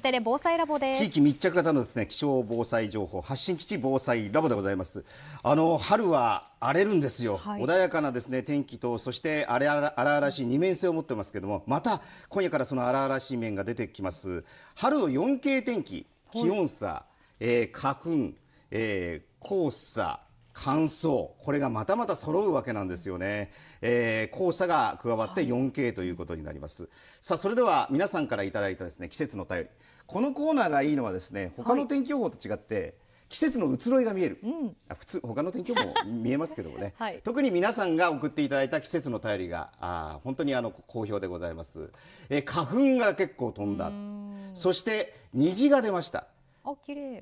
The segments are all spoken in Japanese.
テレ防災ラボです地域密着型のですね気象防災情報発信基地防災ラボでございますあの春は荒れるんですよ、はい、穏やかなですね天気とそして荒々しい二面性を持ってますけどもまた今夜からその荒々しい面が出てきます春の 4K 天気気温差、えー、花粉、えー、黄砂乾燥これがまたまた揃うわけなんですよね、えー、黄砂が加わって 4K ということになりますさあそれでは皆さんからいただいたですね季節の便りこのコーナーがいいのはですね他の天気予報と違って、はい季節の移ろいが見える、うん、普通他の天気予報も見えますけどもね、はい、特に皆さんが送っていただいた季節の便りがあ本当にあの好評でございます、えー、花粉が結構飛んだそして虹が出ました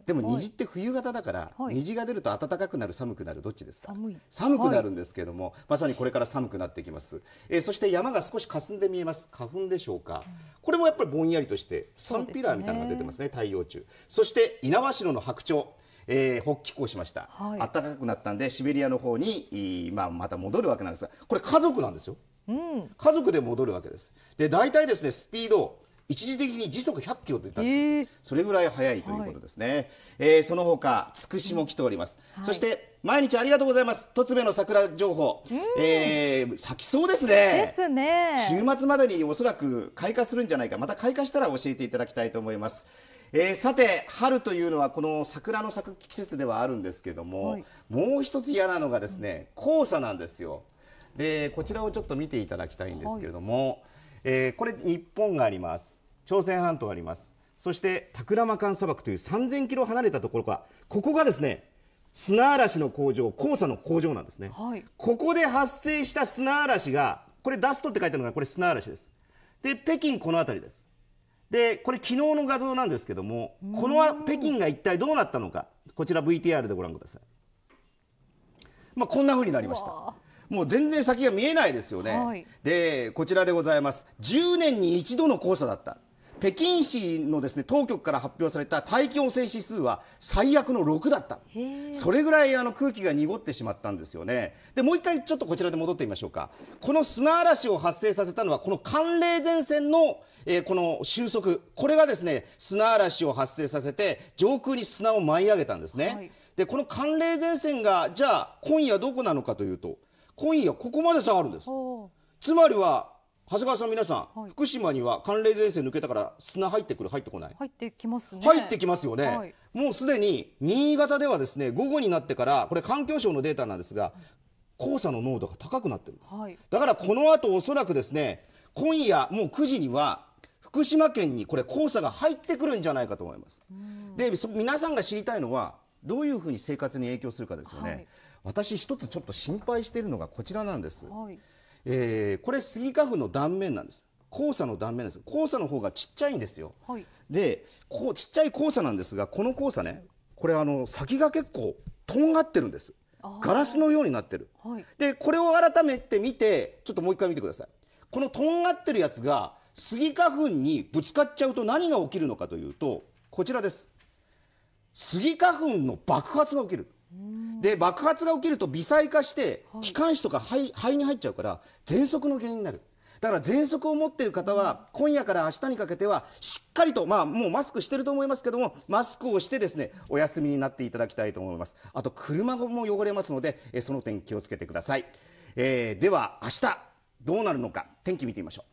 でも虹って冬型だから、はい、虹が出ると暖かくなる寒くなるどっちですか寒くなるんですけども、はい、まさにこれから寒くなってきます、えー、そして山が少し霞んで見えます花粉でしょうか、うん、これもやっぱりぼんやりとしてサンピラーみたいなのが出てますね、ね、太陽中そして猪苗代の白鳥えー、北帰行しました、はい、暖かくなったんでシベリアの方に、まあ、また戻るわけなんですがこれ家族なんですよ、うん、家族で戻るわけですで大体ですねスピード一時的に時速100キロで言たんですそれぐらい速いということですね、はい、えー、その他つくしも来ております、はい、そして毎日ありがとうございますとつ部の桜情報、うえー、咲きそうですねですね週末までにおそらく開花するんじゃないかまた開花したら教えていただきたいと思いますえー、さて春というのはこの桜の咲く季節ではあるんですけども、はい、もう一つ嫌なのがですね黄砂なんですよでこちらをちょっと見ていただきたいんですけれども、はいえー、これ日本があります朝鮮半島がありますそしてタクラマカン砂漠という3000キロ離れたところかここがですね砂嵐の工場黄砂の工場なんですね、はい、ここで発生した砂嵐がこれダストって書いてあるのがこれ砂嵐ですで北京この辺りですでこれ昨日の画像なんですけどもこの北京が一体どうなったのかこちら VTR でご覧くださいまあ、こんなうになりましたもう全然先が見えないですよね、はい、でこちらでございます10年に一度の黄砂だった北京市のですね当局から発表された大気汚染指数は最悪の6だったそれぐらいあの空気が濁ってしまったんですよねでもう一回ちょっとこちらで戻ってみましょうかこの砂嵐を発生させたのはこの寒冷前線の、えー、この収束これがですね砂嵐を発生させて上空に砂を舞い上げたんですね、はい、でこの寒冷前線がじゃあ今夜どこなのかというと今夜ここまで下がるんです。つまりは長谷川さん皆さん、はい、福島には寒冷前線抜けたから砂入ってくる入ってこない入ってきますね入ってきますよね、はい、もうすでに新潟ではですね午後になってからこれ環境省のデータなんですが黄砂の濃度が高くなってるんです、はい、だからこの後おそらくですね今夜もう9時には福島県にこれ黄砂が入ってくるんじゃないかと思いますで皆さんが知りたいのはどういうふうに生活に影響するかですよね、私一つちょっと心配しているのがこちらなんです、はい、えー、これスギ花粉の断面なんです黄砂の断面です黄砂の方がちっちゃいんですよ、はい、でこうちっちゃい黄砂なんですがこの黄砂ねこれあの先が結構とんがってるんですガラスのようになってる、はい、でこれを改めて見てちょっともう一回見てくださいこのとんがってるやつがスギ花粉にぶつかっちゃうと何が起きるのかというとこちらですスギ花粉の爆発が起きるで爆発が起きると微細化して気管支とか肺肺に入っちゃうから喘息の原因になる。だから喘息を持っている方は、今夜から明日にかけてはしっかりと、まあ、もうマスクしてると思いますけどもマスクをしてですねお休みになっていただきたいと思いますあと車も汚れますのでその点気をつけてください、えー、では明日どうなるのか天気見てみましょう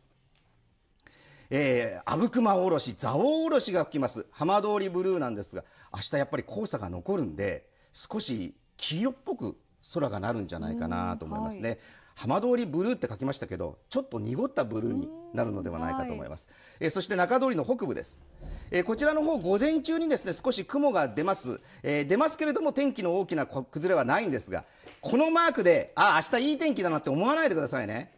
えー、阿武隈おろし、蔵王おろしが吹きます浜通りブルーなんですが明日やっぱり黄砂が残るんで少し黄色っぽく空がなるんじゃないかなと思いますね、はい、浜通りブルーって書きましたけどちょっと濁ったブルーになるのではないかと思います、はい、えそして中通りの北部です、えこちらの方午前中にですね少し雲が出ます、えー、出ますけれども天気の大きな崩れはないんですがこのマークであ明日いい天気だなって思わないでくださいね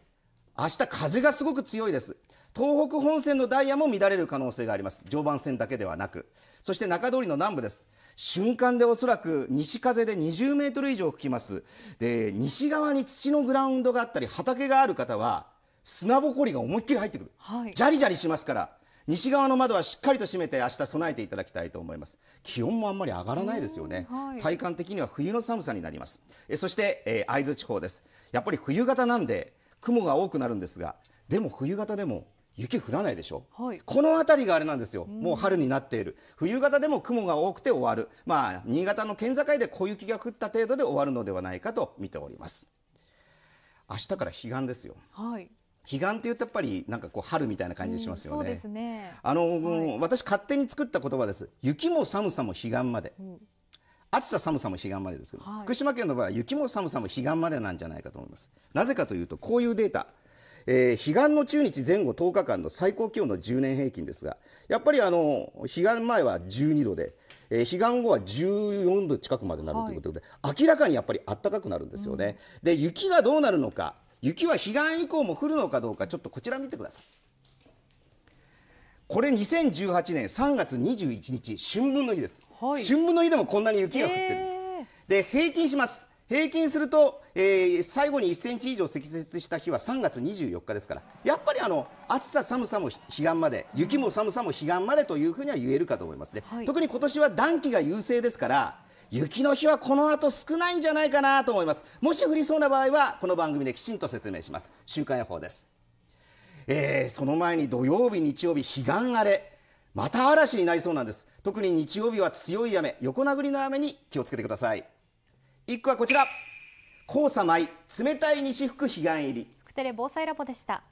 明日風がすごく強いです東北本線のダイヤも乱れる可能性があります常磐線だけではなくそして中通りの南部です瞬間でおそらく西風で20メートル以上吹きますで西側に土のグラウンドがあったり畑がある方は砂ぼこりが思いっきり入ってくる、はい、じゃりじゃりしますから西側の窓はしっかりと閉めて明日備えていただきたいと思います気温もあんまり上がらないですよね、はい、体感的には冬の寒さになりますえそして、えー、会津地方ですやっぱり冬型なんで雲が多くなるんですがでも冬型でも雪降らないでしょ、はい、この辺りがあれなんですよ、もう春になっている、冬型でも雲が多くて終わる、まあ、新潟の県境で小雪が降った程度で終わるのではないかと見ております。明日から彼岸ですよ、はい彼岸って言うとやっぱりなんかこう春みたいな感じしますよね。うん、ねあの、はい、私勝手に作った言葉です。雪も寒さも彼岸まで。うん、暑さ寒さも彼岸までですけど、はい、福島県の場合は雪も寒さも彼岸までなんじゃないかと思います。なぜかというとこういうデータえー、彼岸の中日前後10日間の最高気温の10年平均ですが、やっぱりあの、彼岸前は12度で、えー、彼岸後は14度近くまでなるということで、はい、明らかにやっぱり暖かくなるんですよね。うん、で、雪がどうなるのか、雪は彼岸以降も降るのかどうか、ちょっとこちら見てください。これ2018年3月21日、春分の日です。はい、春分の日でもこんなに雪が降ってる。で、平均します。平均すると、えー、最後に1センチ以上積雪した日は3月24日ですからやっぱりあの暑さ寒さも彼岸まで雪も寒さも彼岸までというふうには言えるかと思いますね、はい、特に今年は暖気が優勢ですから雪の日はこの後少ないんじゃないかなと思いますもし降りそうな場合はこの番組できちんと説明します週間予報です、えー、その前に土曜日日曜日彼岸荒れまた嵐になりそうなんです特に日曜日は強い雨横殴りの雨に気をつけてください一句はこちら。黄砂舞冷たい西吹彼岸入り。ふてれ防災ラボでした。